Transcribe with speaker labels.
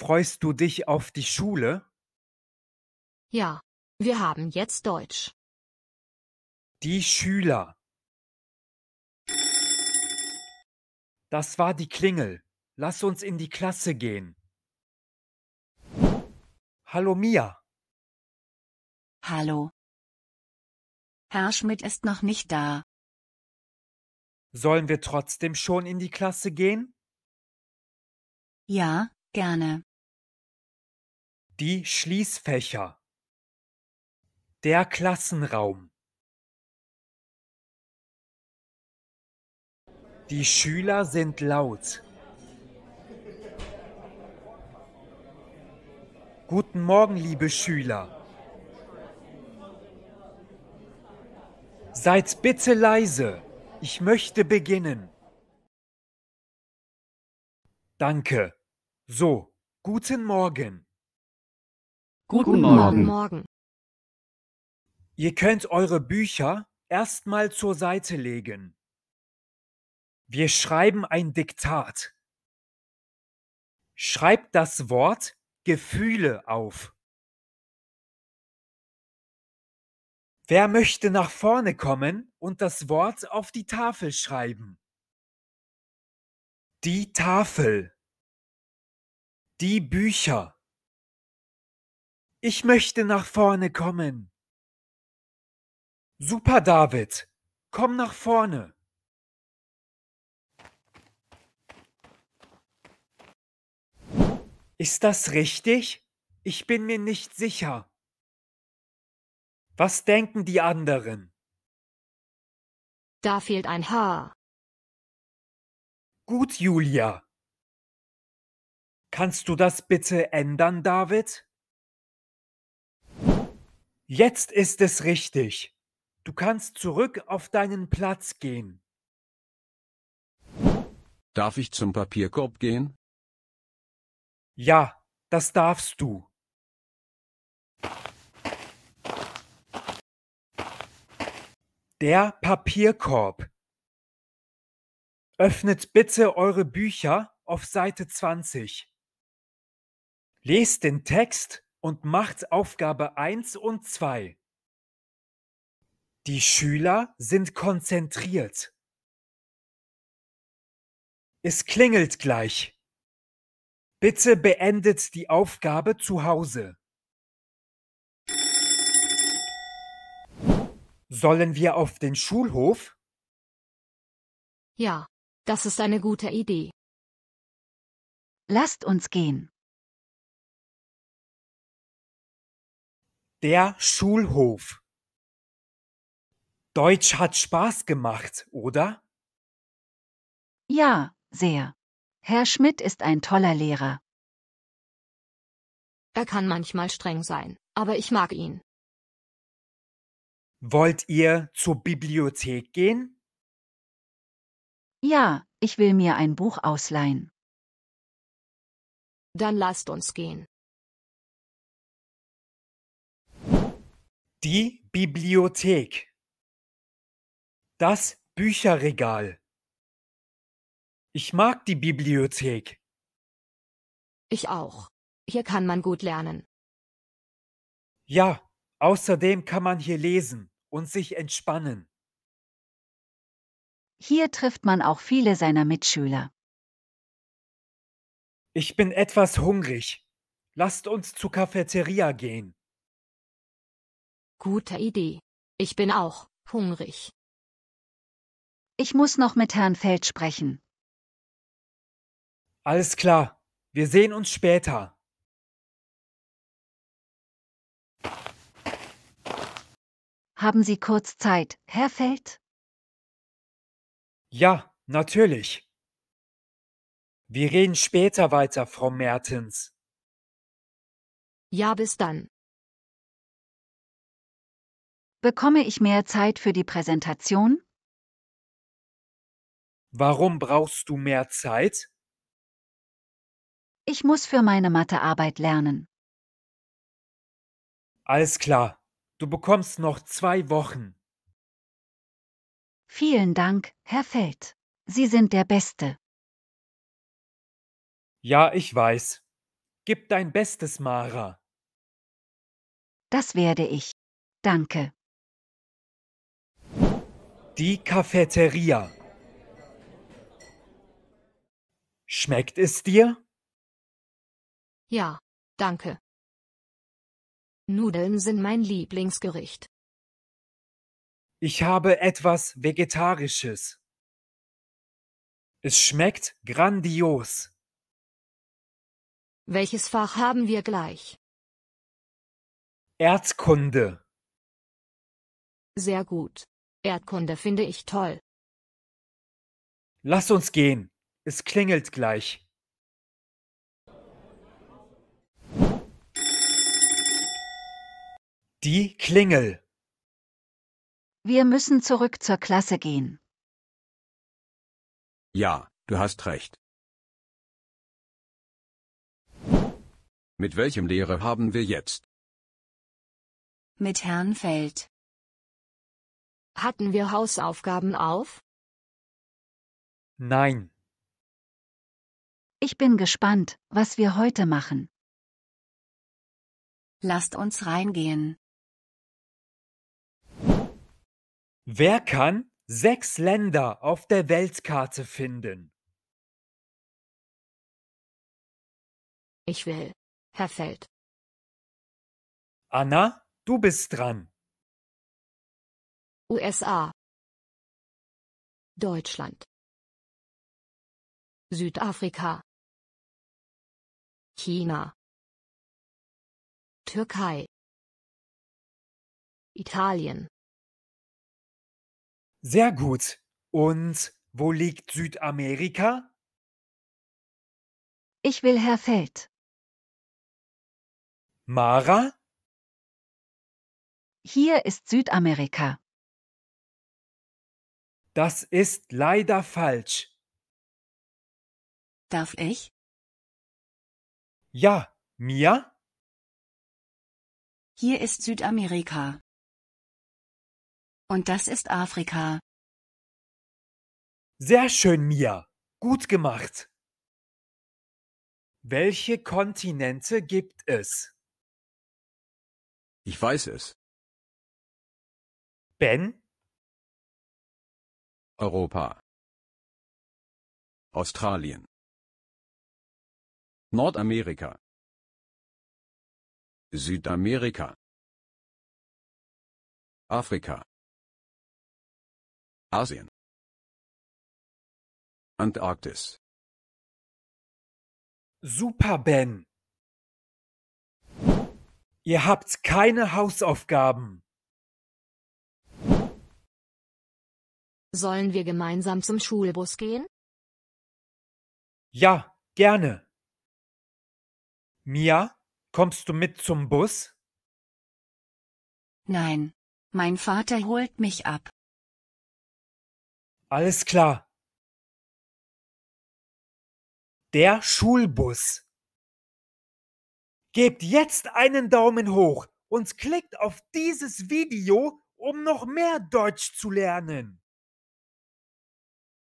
Speaker 1: Freust du dich auf die Schule? Ja, wir haben jetzt Deutsch. Die Schüler. Das war die Klingel. Lass uns in die Klasse gehen. Hallo Mia. Hallo. Herr Schmidt ist noch nicht da. Sollen wir trotzdem schon in die Klasse gehen? Ja, gerne die Schließfächer, der Klassenraum, die Schüler sind laut. Guten Morgen, liebe Schüler. Seid bitte leise. Ich möchte beginnen. Danke. So, guten Morgen. Guten, Morgen. Morgen. Ihr könnt eure Bücher erstmal zur Seite legen. Wir schreiben ein Diktat. Schreibt das Wort Gefühle auf. Wer möchte nach vorne kommen und das Wort auf die Tafel schreiben? Die Tafel. Die Bücher. Ich möchte nach vorne kommen. Super, David. Komm nach vorne. Ist das richtig? Ich bin mir nicht sicher. Was denken die anderen? Da fehlt ein Haar. Gut, Julia. Kannst du das bitte ändern, David? Jetzt ist es richtig. Du kannst zurück auf deinen Platz gehen. Darf ich zum Papierkorb gehen? Ja, das darfst du. Der Papierkorb. Öffnet bitte eure Bücher auf Seite 20. Lest den Text und macht Aufgabe 1 und 2. Die Schüler sind konzentriert. Es klingelt gleich. Bitte beendet die Aufgabe zu Hause. Sollen wir auf den Schulhof? Ja, das ist eine gute Idee. Lasst uns gehen. Der Schulhof. Deutsch hat Spaß gemacht, oder? Ja, sehr. Herr Schmidt ist ein toller Lehrer. Er kann manchmal streng sein, aber ich mag ihn. Wollt ihr zur Bibliothek gehen? Ja, ich will mir ein Buch ausleihen. Dann lasst uns gehen. Die Bibliothek. Das Bücherregal. Ich mag die Bibliothek. Ich auch. Hier kann man gut lernen. Ja, außerdem kann man hier lesen und sich entspannen. Hier trifft man auch viele seiner Mitschüler. Ich bin etwas hungrig. Lasst uns zur Cafeteria gehen. Gute Idee. Ich bin auch hungrig. Ich muss noch mit Herrn Feld sprechen. Alles klar. Wir sehen uns später. Haben Sie kurz Zeit, Herr Feld? Ja, natürlich. Wir reden später weiter, Frau Mertens. Ja, bis dann. Bekomme ich mehr Zeit für die Präsentation? Warum brauchst du mehr Zeit? Ich muss für meine Mathearbeit lernen. Alles klar. Du bekommst noch zwei Wochen. Vielen Dank, Herr Feld. Sie sind der Beste. Ja, ich weiß. Gib dein Bestes, Mara. Das werde ich. Danke. Die Cafeteria. Schmeckt es dir? Ja, danke. Nudeln sind mein Lieblingsgericht. Ich habe etwas Vegetarisches. Es schmeckt grandios. Welches Fach haben wir gleich? Erzkunde. Sehr gut. Erdkunde finde ich toll. Lass uns gehen. Es klingelt gleich. Die Klingel. Wir müssen zurück zur Klasse gehen. Ja, du hast recht. Mit welchem Lehrer haben wir jetzt? Mit Herrn Feld. Hatten wir Hausaufgaben auf? Nein. Ich bin gespannt, was wir heute machen. Lasst uns reingehen. Wer kann sechs Länder auf der Weltkarte finden? Ich will. Herr Feld. Anna, du bist dran. USA Deutschland Südafrika China Türkei Italien Sehr gut. Und wo liegt Südamerika? Ich will Herr Feld. Mara? Hier ist Südamerika. Das ist leider falsch. Darf ich? Ja, Mia? Hier ist Südamerika. Und das ist Afrika. Sehr schön, Mia. Gut gemacht. Welche Kontinente gibt es? Ich weiß es. Ben? Europa Australien Nordamerika Südamerika Afrika Asien Antarktis Super Ben Ihr habt keine Hausaufgaben. Sollen wir gemeinsam zum Schulbus gehen? Ja, gerne. Mia, kommst du mit zum Bus? Nein, mein Vater holt mich ab. Alles klar. Der Schulbus. Gebt jetzt einen Daumen hoch und klickt auf dieses Video, um noch mehr Deutsch zu lernen.